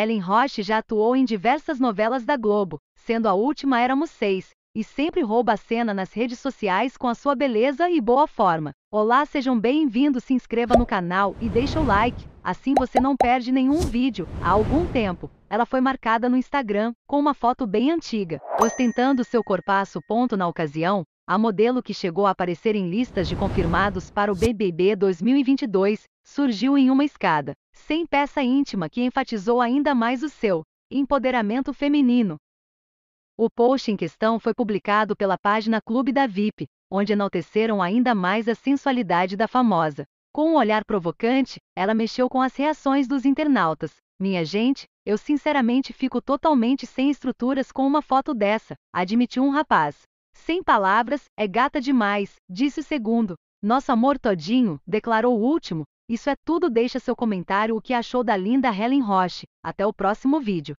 Ellen Roche já atuou em diversas novelas da Globo, sendo a última Éramos Seis, e sempre rouba a cena nas redes sociais com a sua beleza e boa forma. Olá, sejam bem-vindos, se inscreva no canal e deixa o like, assim você não perde nenhum vídeo. Há algum tempo, ela foi marcada no Instagram com uma foto bem antiga, ostentando seu corpaço ponto na ocasião, a modelo que chegou a aparecer em listas de confirmados para o BBB 2022, surgiu em uma escada, sem peça íntima que enfatizou ainda mais o seu empoderamento feminino. O post em questão foi publicado pela página Clube da VIP, onde enalteceram ainda mais a sensualidade da famosa. Com um olhar provocante, ela mexeu com as reações dos internautas. Minha gente, eu sinceramente fico totalmente sem estruturas com uma foto dessa, admitiu um rapaz. Sem palavras, é gata demais, disse o segundo. Nosso amor todinho, declarou o último, isso é tudo, deixa seu comentário o que achou da linda Helen Roche. Até o próximo vídeo.